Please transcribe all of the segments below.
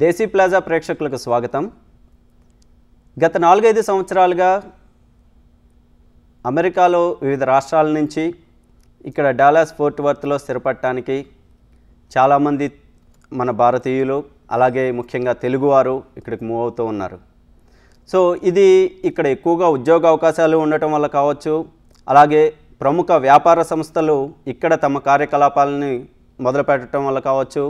దేశీ plaza ప్రేక్షకులకు స్వాగతం గత నాలుగైదు సంవత్సరాలుగా అమెరికాలో వివిధ రాష్ట్రాల నుంచి ఇక్కడ డాలాస్ ఫోర్ట్ వర్త్లో స్థిరపడటానికి చాలామంది మన భారతీయులు అలాగే ముఖ్యంగా తెలుగువారు ఇక్కడికి మూవ్ అవుతూ ఉన్నారు సో ఇది ఇక్కడ ఎక్కువగా ఉద్యోగ అవకాశాలు ఉండటం వల్ల కావచ్చు అలాగే ప్రముఖ వ్యాపార సంస్థలు ఇక్కడ తమ కార్యకలాపాలని మొదలుపెట్టడం వల్ల కావచ్చు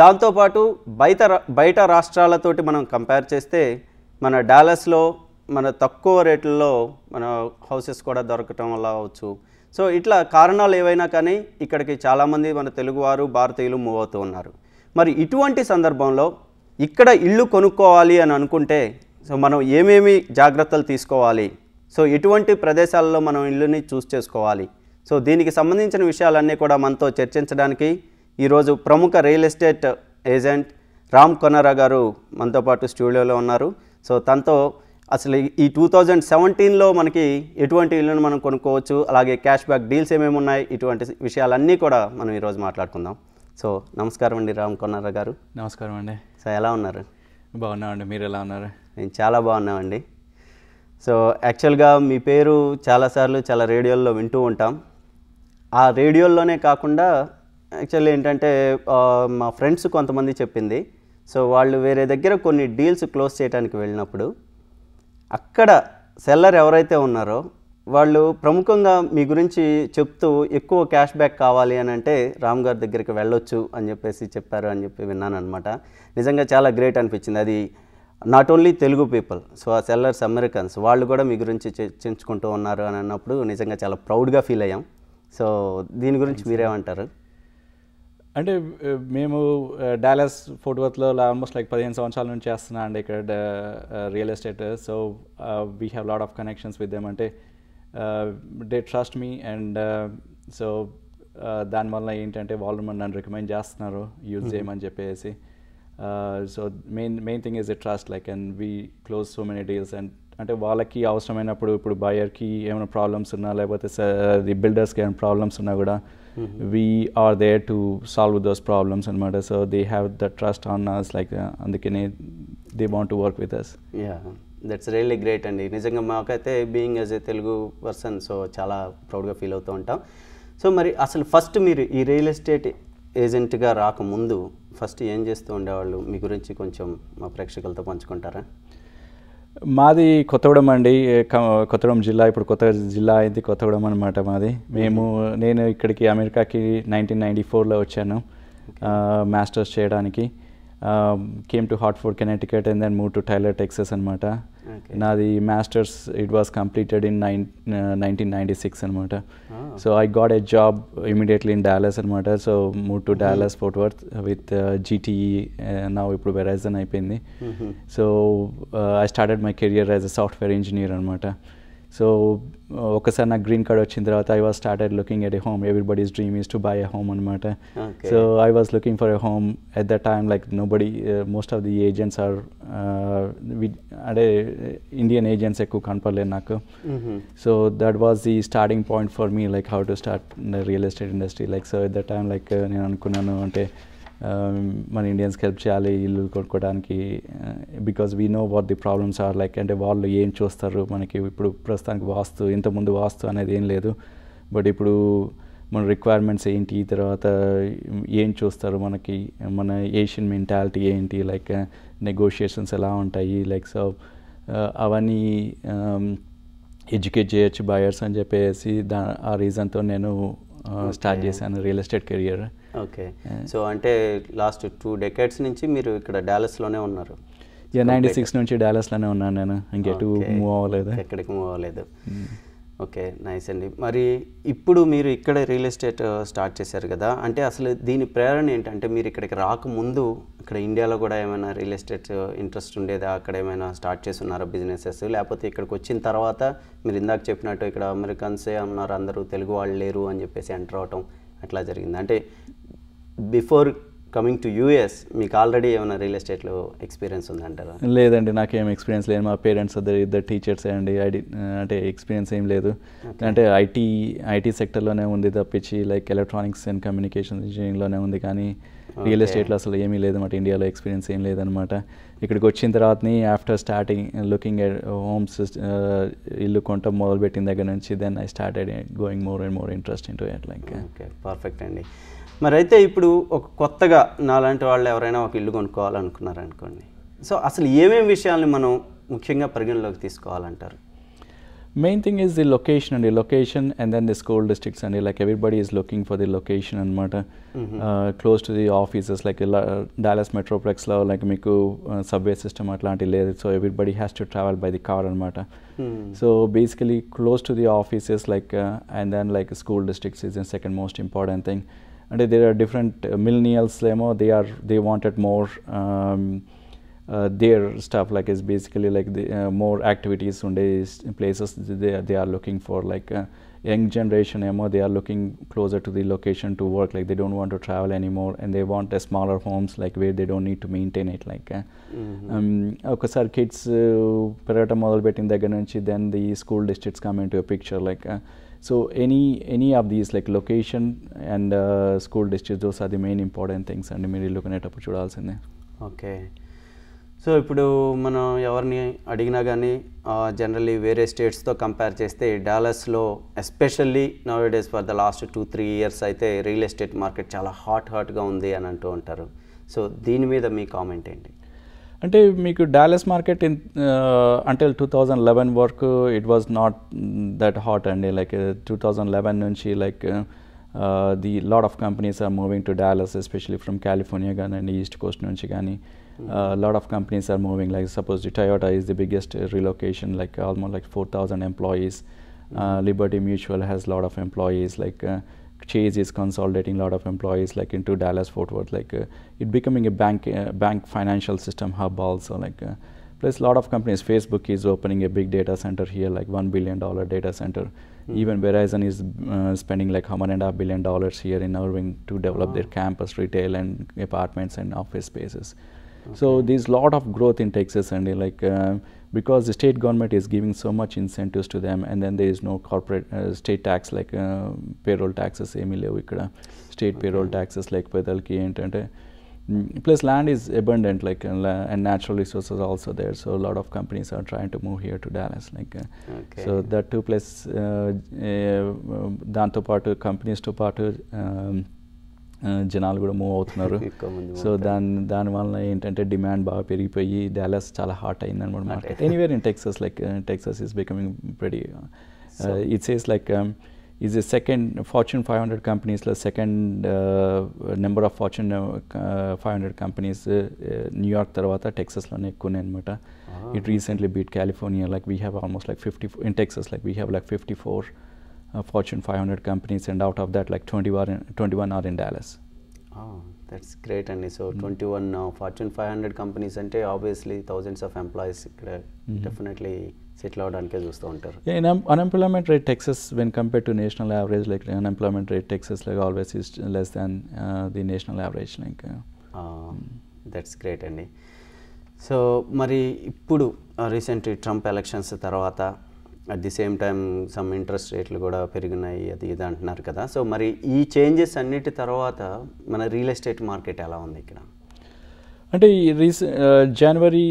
దాంతోపాటు బయట బయట రాష్ట్రాలతోటి మనం కంపేర్ చేస్తే మన డాలస్లో మన తక్కువ రేట్లలో మన హౌసెస్ కూడా దొరకటం వల్ల అవచ్చు సో ఇట్లా కారణాలు ఏవైనా కానీ ఇక్కడికి చాలామంది మన తెలుగువారు భారతీయులు మూవ్ అవుతూ ఉన్నారు మరి ఇటువంటి సందర్భంలో ఇక్కడ ఇల్లు కొనుక్కోవాలి అని అనుకుంటే సో మనం ఏమేమి జాగ్రత్తలు తీసుకోవాలి సో ఎటువంటి ప్రదేశాలలో మనం ఇల్లుని చూస్ చేసుకోవాలి సో దీనికి సంబంధించిన విషయాలన్నీ కూడా మనతో చర్చించడానికి ఈరోజు ప్రముఖ real estate agent Ram Konara garu మనతో పాటు స్టూడియోలో ఉన్నారు సో తనతో అసలు ఈ టూ థౌజండ్ సెవెంటీన్లో మనకి ఎటువంటి ఇళ్ళను మనం కొనుక్కోవచ్చు అలాగే క్యాష్ బ్యాక్ డీల్స్ ఏమేమి ఉన్నాయి ఇటువంటి విషయాలన్నీ కూడా మనం ఈరోజు మాట్లాడుకుందాం సో నమస్కారం అండి రామ్ కొనరా గారు నమస్కారం అండి సో ఎలా ఉన్నారు బాగున్నామండి మీరు ఎలా ఉన్నారు నేను చాలా బాగున్నామండి సో యాక్చువల్గా మీ పేరు చాలాసార్లు చాలా రేడియోల్లో వింటూ ఉంటాం ఆ రేడియోల్లోనే కాకుండా యాక్చువల్లీ ఏంటంటే మా ఫ్రెండ్స్ కొంతమంది చెప్పింది సో వాళ్ళు వేరే దగ్గర కొన్ని డీల్స్ క్లోజ్ చేయడానికి వెళ్ళినప్పుడు అక్కడ సెల్లర్ ఎవరైతే ఉన్నారో వాళ్ళు ప్రముఖంగా మీ గురించి చెప్తూ ఎక్కువ క్యాష్ బ్యాక్ కావాలి అని అంటే రామ్ గారి దగ్గరికి వెళ్ళొచ్చు అని చెప్పేసి చెప్పారు అని చెప్పి విన్నాను అనమాట నిజంగా చాలా గ్రేట్ అనిపించింది అది not only Telugu people so ఆ సెల్లర్స్ అమెరికన్స్ వాళ్ళు కూడా మీ గురించి చర్చించుకుంటూ ఉన్నారు అని అన్నప్పుడు నిజంగా చాలా ప్రౌడ్గా ఫీల్ అయ్యాం సో దీని గురించి మీరేమంటారు అంటే మేము డాలస్ ఫోర్ట్ వర్త్లో ఆల్మోస్ట్ లైక్ పదిహేను సంవత్సరాల నుంచి చేస్తున్నా అండి ఇక్కడ real estate so we have lot of connections with them అంటే they trust me and so దానివల్ల ఏంటంటే వాళ్ళు నన్ను రికమెండ్ చేస్తున్నారు యూజ్ mm-hmm. చేయమని చెప్పేసి so main main thing is a trust like and we close so many deals and అంటే వాళ్ళకి అవసరమైనప్పుడు ఇప్పుడు బయర్కి ఏమైనా ప్రాబ్లమ్స్ ఉన్నా లేకపోతే ది బిల్డర్స్కి ఏమైనా ప్రాబ్లమ్స్ ఉన్నా కూడా we are there to solve those problems అనమాట so they have the trust on us like అందుకనే they want to work with us yeah that's really great అండి నిజంగా మాకైతే being as a Telugu person so చాలా ప్రౌడ్గా feel అవుతూ ఉంటాం so మరి అసలు ఫస్ట్ మీరు ఈ రియల్ ఎస్టేట్ ఏజెంట్గా రాకముందు ఫస్ట్ ఏం చేస్తూ ఉండేవాళ్ళు మీ గురించి కొంచెం మా ప్రేక్షకులతో పంచుకుంటారా మాది కొత్తగూడెం అండి కొత్తగూడెం జిల్లా ఇప్పుడు కొత్త జిల్లా అయింది కొత్తగూడెం అనమాట మాది మేము నేను ఇక్కడికి అమెరికాకి నైన్టీన్ నైంటీ ఫోర్లో వచ్చాను మాస్టర్స్ చేయడానికి came to Hartford Connecticut and then move to Tyler Texas అనమాట నాది masters it was completed in nineteen ninety six అనమాట so I got a job immediately in Dallas అనమాట so move to Dallas Fort Worth with GTE నా ఇప్పుడు Verizon అయిపోయింది so I started my career as a software engineer అనమాట so uh, ఒకసారి నాకు green card వచ్చిన తర్వాత I was started looking at a home everybody's dream is to buy a home అనమాట so I was looking for a home at the time like nobody most of the agents are అంటే Indian agents ఎక్కువ కనపడలేదు నాకు so that was the starting point for me like how to start real estate industry like so at the time like నేను అనుకున్నాను అంటే Um, మన ఇండియన్స్కి help చేయాలి ఇల్లు కొనుక్కోవడానికి because we know what the problems are like అంటే వాళ్ళు ఏం చూస్తారు మనకి ఇప్పుడు ప్రస్తుతానికి వాస్తు ఇంతకుముందు వాస్తు అనేది ఏం లేదు బట్ ఇప్పుడు మన రిక్వైర్మెంట్స్ ఏంటి తర్వాత ఏం చూస్తారు మనకి మన ఏషియన్ మెంటాలిటీ ఏంటి లైక్ నెగోషియేషన్స్ uh, ఎలా ఉంటాయి లైక్ సో uh, అవన్నీ ఎడ్యుకేట్ um, చేయొచ్చు బయర్స్ అని చెప్పేసి దా ఆ రీజన్తో నేను Ah, స్టార్ట్ చేశాను real estate career okay so అంటే లాస్ట్ టూ డెకేడ్స్ నుంచి మీరు ఇక్కడ డాలస్లోనే ఉన్నారు నైంటీ సిక్స్ నుంచి డాలస్లోనే ఉన్నాను నేను ఇంకెటు మూవ్ అవ్వలేదు ఎక్కడికి మూవ్ అవ్వలేదు hmm. ఓకే నైస్ అండి మరి ఇప్పుడు మీరు ఇక్కడ రియల్ ఎస్టేట్ స్టార్ట్ చేశారు కదా అంటే అసలు దీని ప్రేరణ ఏంటంటే మీరు ఇక్కడికి రాకముందు ఇక్కడ ఇండియాలో కూడా ఏమైనా రియల్ ఎస్టేట్ ఇంట్రెస్ట్ ఉండేదా అక్కడ ఏమైనా స్టార్ట్ చేస్తున్నారా బిజినెసెస్ లేకపోతే ఇక్కడికి వచ్చిన తర్వాత మీరు ఇందాక చెప్పినట్టు ఇక్కడ అమెరికన్సే ఉన్నారు అందరూ తెలుగు వాళ్ళు లేరు అని చెప్పేసి ఎంటర్ అవటం అట్లా జరిగింది అంటే బిఫోర్ కమింగ్ టు యూఎస్ మీకు ఆల్రెడీ ఏమైనా రియల్ ఎస్టేట్లో ఎక్స్పీరియన్స్ ఉందంటారా లేదండి నాకేం ఎక్స్పీరియన్స్ లేదు మా పేరెంట్స్ ఇద్దరు ఇద్దరు టీచర్స్ అండి ఐడి uh, అంటే ఎక్స్పీరియన్స్ ఏం లేదు అంటే ఐటీ ఐటీ సెక్టర్లోనే ఉంది తప్పించి లైక్ ఎలక్ట్రానిక్స్ అండ్ కమ్యూనికేషన్ ఇంజనీరింగ్లోనే ఉంది కానీ రియల్ ఎస్టేట్లో అసలు ఏమీ లేదు అనమాట ఇండియాలో ఎక్స్పీరియన్స్ ఏం లేదనమాట ఇక్కడికి వచ్చిన తర్వాత after starting looking at homes ఇల్లు కొంట మొదలుపెట్టిన దగ్గర నుంచి then I started going more and more interest into at like okay perfect అండి మరి అయితే ఇప్పుడు ఒక కొత్తగా నాలాంటి వాళ్ళు ఎవరైనా ఒక ఇల్లు కొనుక్కోవాలనుకున్నారనుకోండి సో అసలు ఏమేమి విషయాల్ని మనం ముఖ్యంగా పరిగణలోకి తీసుకోవాలంటారు main thing is the location అండి location and then the school districts అండి like everybody is looking for the location అనమాట close to the offices like ఇలా డాలస్ మెట్రోప్లెక్స్లో లైక్ మీకు సబ్వే సిస్టమ్ అట్లాంటివి లేదు so everybody has to travel by the car అనమాట so basically close to the offices like and then like school districts is second most important thing and there are different uh, millennials lemo. they are they wanted more um, uh, their stuff like is basically like the uh, more activities on places they are, they are looking for like young generation MO, they are looking closer to the location to work. Like they don't want to travel anymore, and they want a smaller homes, like where they don't need to maintain it. Like, uh, mm-hmm. um, kids, uh, Perata model betting the then the school districts come into a picture. Like. Uh, So any any of these like location and uh, school districts, those are the main important things అండి మీరు look అనేటప్పుడు చూడాల్సిందే okay so ఇప్పుడు మనం ఎవరిని అడిగినా కానీ generally వేరే స్టేట్స్తో కంపేర్ చేస్తే డాలస్లో especially nowadays for the last two three years అయితే రియల్ ఎస్టేట్ మార్కెట్ చాలా హాట్ హాట్గా ఉంది అని అంటూ ఉంటారు సో దీని మీద మీ కామెంట్ ఏంటి అంటే మీకు Dallas market in until two thousand eleven వరకు it was not that hot అండి లైక్ టూ థౌజండ్ లెవెన్ నుంచి like the lot of companies are moving to Dallas especially from California కానీ ఈస్ట్ కోస్ట్ నుంచి కానీ lot of companies are moving like suppose the Toyota is the biggest relocation like almost like four thousand employees Liberty Mutual has lot of employees like Chase is consolidating a lot of employees like into Dallas Fort Worth, like uh, it becoming a bank uh, bank financial system hub also like. Uh, plus a lot of companies, Facebook is opening a big data center here, like one billion dollar data center. Mm. Even Verizon is uh, spending like one and a half billion dollars here in Irving to develop wow. their campus retail and apartments and office spaces. Okay. So there's a lot of growth in Texas and like uh, because the state government is giving so much incentives to them and then there is no corporate uh, state tax like uh, payroll taxes we coulda state payroll taxes like పెదలకి ఏంటంటే mm, plus land is abundant like and natural resources also there so a lot of companies are trying to move here to Dallas like uh, okay. so that two plus uh, eh, um, companies to part పాటు um, జనాలు కూడా move అవుతున్నారు so దాని వలన ఏంటంటే demand బాగా పెరిగిపోయి Dallas చాలా హాట్ అయింది అనమాట anywhere in Texas like Texas is becoming pretty it's is like is a second fortune five hundred కంపెనీస్లో second number of fortune five hundred companies New York తర్వాత టెక్సస్లోనే ఎక్కువనే అనమాట it recently beat California like we have almost like fifty in Texas like we have like fifty four uh, Fortune 500 companies, and out of that, like 20 are in, 21 are in Dallas. Oh, that's great, and so mm. hmm 21 uh, Fortune 500 companies, and obviously thousands of employees mm -hmm. definitely Yeah, in um, unemployment rate, Texas, when compared to national average, like unemployment rate, Texas, like always is less than uh, the national average. Like, uh, oh, mm like that's great అండి so మరి ఇప్పుడు recent Trump elections తర్వాత at the same time some interest rate lu kuda perigunnayi adi idu antunnaru kada so mari ee changes anniti tarvata mana real estate market ela undi ikkada ante january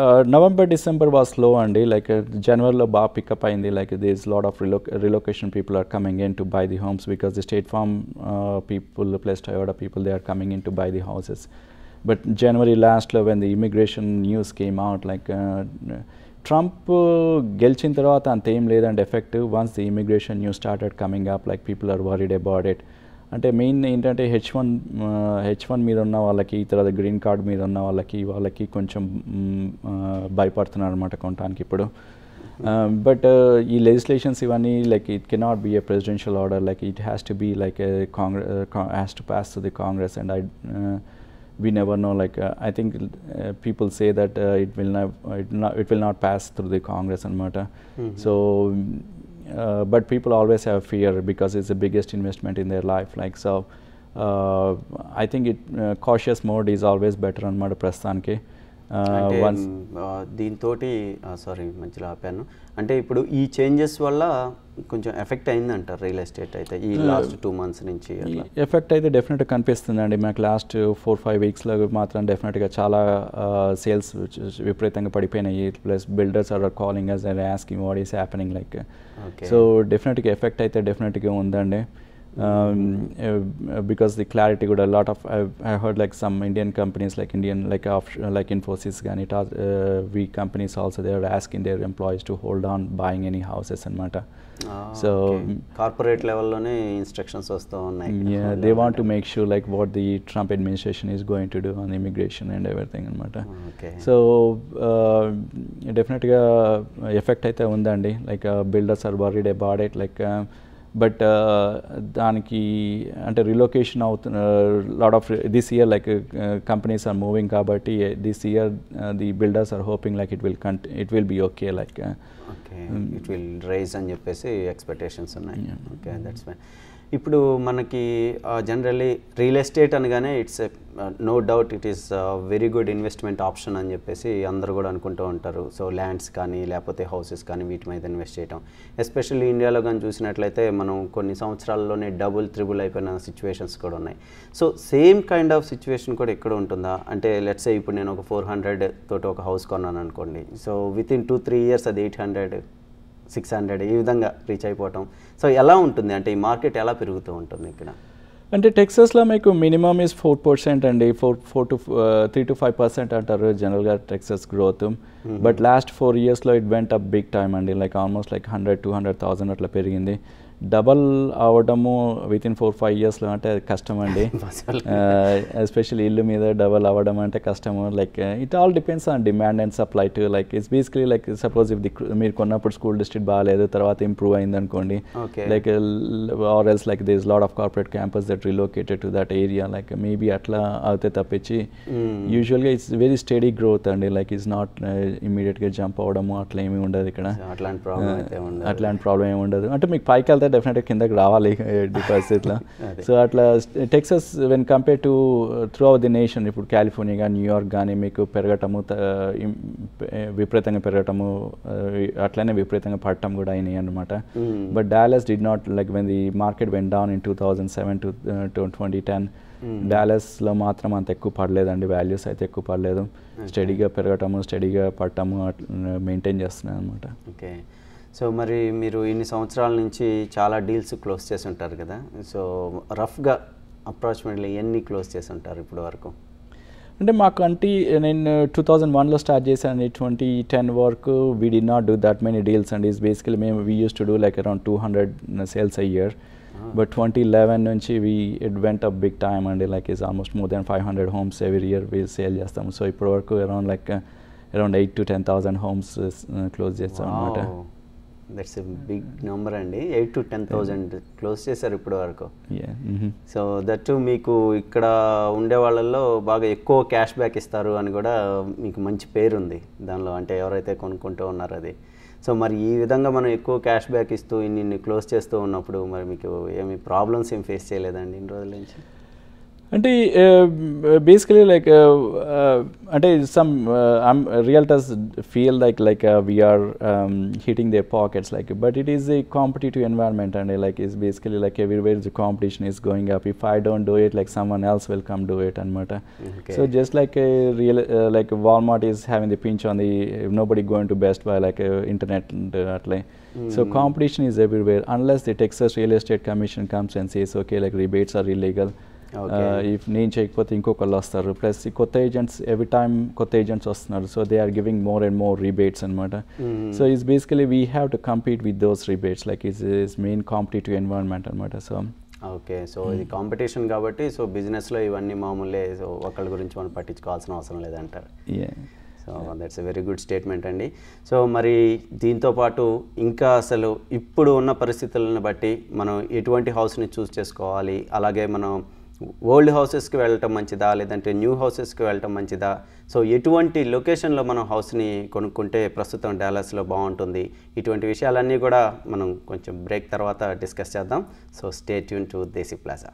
uh, november december was slow and like uh, january lo pick up ayindi like there is lot of relocation people are coming in to buy the homes because the state farm uh, people plus toyota people they are coming in to buy the houses but january last lo when the immigration news came out like uh, Trump uh, గెలిచిన తర్వాత అంత ఏం లేదండి effect once the immigration new started coming up like people are worried about it అంటే main ఏంటంటే H one H one మీద ఉన్న వాళ్ళకి తర్వాత గ్రీన్ కార్డ్ మీద ఉన్న వాళ్ళకి వాళ్ళకి కొంచెం uh, భయపడుతున్నారు అనమాట కొనటానికి ఇప్పుడు బట్ um, uh, ఈ లెజిస్లేషన్స్ ఇవన్నీ like it cannot be a presidential order like it has to be like Congress has to pass to the Congress and I we never know. Like uh, I think uh, people say that uh, it will not, uh, it not, it will not pass through the Congress and MRTA. Mm-hmm. Mm -hmm. Uh, so, but people always have fear because it's the biggest investment in their life. Like so, uh, I think it cautious mode is always better on MRTA Prasthanke. దీంతో sorry మంచిగా ఆపాను అంటే ఇప్పుడు ఈ changes వల్ల కొంచెం effect అయిందంట real estate అయితే ఈ లాస్ట్ టూ మంత్స్ నుంచి ఎఫెక్ట్ అయితే డెఫినెట్గా అండి మాకు లాస్ట్ ఫోర్ ఫైవ్ వీక్స్లో మాత్రం డెఫినెట్గా చాలా సేల్స్ విపరీతంగా పడిపోయినాయి plus builders are calling us and asking what is happening like so డెఫినెట్గా ఎఫెక్ట్ అయితే డెఫినెట్గా ఉందండి Um, uh, because the clarity would a lot of I've, I heard like some Indian companies like Indian like off, like Infosys and it uh, we companies also they are asking their employees to hold on buying any houses and matter. Ah, so okay. corporate level only instructions was the one like yeah the they want to make sure like what the Trump administration is going to do on immigration and everything and matter okay. so uh, definitely uh, effect like uh, builders are worried about it like uh, but daniki uh, ante relocation a uh, lot of this year like uh, companies are moving But uh, this year the builders are hoping like it will it will be okay like okay um, it will raise anipese expectations unnai yeah. okay that's fine ఇప్పుడు మనకి generally real estate అనగానే it's no doubt it is very good investment option అని చెప్పేసి అందరూ కూడా అనుకుంటూ ఉంటారు so lands కానీ లేకపోతే హౌసెస్ కానీ వీటి మీద ఇన్వెస్ట్ చేయటం ఎస్పెషల్లీ ఇండియాలో కానీ చూసినట్లయితే మనం కొన్ని సంవత్సరాల్లోనే డబుల్ త్రిబుల్ అయిపోయిన సిచ్యువేషన్స్ కూడా ఉన్నాయి so same kind of situation కూడా ఎక్కడ ఉంటుందా అంటే లెట్స్ ఇప్పుడు నేను ఒక ఫోర్ హండ్రెడ్ తోటి ఒక హౌస్ కొన్నాను అనుకోండి so within two three years అది ఎయిట్ హండ్రెడ్ సిక్స్ హండ్రెడ్ ఈ విధంగా రీచ్ అయిపోవటం సో ఎలా ఉంటుంది అంటే ఈ మార్కెట్ ఎలా పెరుగుతూ ఉంటుంది ఇక్కడ అంటే టెక్సస్లో మీకు మినిమమ్ ఇస్ ఫోర్ పర్సెంట్ అండి four four to three to five percent అంటారు జనరల్గా Texas growth but last four ఇయర్స్లో it went up big time అండి like almost like hundred two hundred thousand అట్లా పెరిగింది డబల్ అవడము విత్ ఇన్ ఫోర్ ఫైవ్ ఇయర్స్లో అంటే అది కష్టం అండి ఎస్పెషల్లీ ఇల్లు మీద డబల్ అవ్వడం అంటే కష్టము like it all depends on demand and supply to like it's basically like suppose if the మీరు కొన్నప్పుడు స్కూల్ డిస్ట్రిక్ట్ బాగాలేదు తర్వాత ఇంప్రూవ్ అయింది అనుకోండి like or else like this lot of corporate campus that relocated to that area like maybe అట్లా అవుతే తప్పించి యూజువల్గా ఇట్స్ వెరీ స్టడీ గ్రోత్ అండి లైక్ ఇట్స్ నాట్ ఇమీడియట్గా జంప్ అవడము అట్లా ఏమి ఉండదు ఇక్కడ అట్లాంటి ప్రాబ్లం ఏమి ఉండదు అంటే మీకు పైకి వెళ్తే డెఫినెట్గా కిందకి రావాలి పరిస్థితిలో సో అట్లా Texas when compare to through out the nation ఇప్పుడు కాలిఫోర్నియా న్యూయార్క్ కానీ మీకు పెరగటము uh, విపరీతంగా పెరగటము uh, అట్లనే విపరీతంగా పడటం కూడా అయినాయి అనమాట but Dallas did not like when the market went down in two thousand seven to twenty ten డాలస్లో మాత్రం అంత ఎక్కువ పడలేదండి వాల్యూస్ అయితే ఎక్కువ పడలేదు స్టడీగా పెరగటము స్టడీగా పడటము మెయింటైన్ చేస్తున్నాయి అనమాట ఓకే సో మరి మీరు ఇన్ని సంవత్సరాల నుంచి చాలా డీల్స్ క్లోజ్ చేసి ఉంటారు కదా సో రఫ్గా అప్రాక్సిమేట్లీ ఎన్ని క్లోజ్ చేసి ఉంటారు ఇప్పటి వరకు అంటే మాకు అంటే నేను టూ థౌజండ్ వన్లో స్టార్ట్ చేశాను twenty ten work we did not do that many deals and is basically మేము we used to do like around two hundred sales a year but twenty eleven నుంచి we it went up big time అండి like is almost more than five hundred homes every year we sale చేస్తాము so ఇప్పటి వరకు around like around eight to ten thousand homes close చేస్తాం అనమాట that's big number అండి eight to ten thousand close చేశారు ఇప్పటి వరకు సో దట్ mm-hmm. మీకు ఇక్కడ ఉండే వాళ్ళల్లో బాగా ఎక్కువ క్యాష్ బ్యాక్ ఇస్తారు అని కూడా మీకు మంచి పేరు ఉంది దానిలో అంటే ఎవరైతే కొనుక్కుంటూ ఉన్నారో అది సో మరి ఈ విధంగా మనం ఎక్కువ క్యాష్ బ్యాక్ ఇస్తూ ఇన్ని క్లోజ్ చేస్తూ ఉన్నప్పుడు మరి మీకు ఏమి ప్రాబ్లమ్స్ ఏం ఫేస్ చేయలేదండి ఇన్ని రోజుల నుంచి అంటే బేసికలీ లైక్ అంటే some I'm realtors feel like like we're hitting their pockets like but it is a competitive environment అండి like is basically like everywhere the competition is going up if I don't do it like someone else will come do it అనమాట so just like real like Walmart is having the pinch on the nobody going to Best Buy like internet అట్లే So competition is everywhere unless the Texas Real Estate Commission comes and says, okay, like rebates are illegal. If uh, నేను చేయకపోతే ఇంకొకళ్ళు వస్తారు plus ఈ కొత్త agents every time కొత్త agents వస్తున్నారు so they are giving more and more rebates అనమాట so is basically we have to compete with those rebates like is is main competitive environment అనమాట సో ఓకే సో ఇది competition కాబట్టి so బిజినెస్లో ఇవన్నీ మామూలే so ఒకళ్ళ గురించి మనం పట్టించుకోవాల్సిన అవసరం లేదంటారు so that's a very good statement అండి సో మరి దీంతో పాటు ఇంకా అసలు ఇప్పుడు ఉన్న పరిస్థితులను బట్టి మనం ఎటువంటి హౌస్ని చూస్ చేసుకోవాలి అలాగే మనం ఓల్డ్ హౌసెస్కి వెళ్ళటం మంచిదా లేదంటే న్యూ హౌసెస్కి వెళ్ళటం మంచిదా సో ఎటువంటి లొకేషన్లో మనం హౌస్ని కొనుక్కుంటే ప్రస్తుతం డాలర్స్లో బాగుంటుంది ఇటువంటి విషయాలన్నీ కూడా మనం కొంచెం బ్రేక్ తర్వాత డిస్కస్ చేద్దాం so stay tune to Desi plaza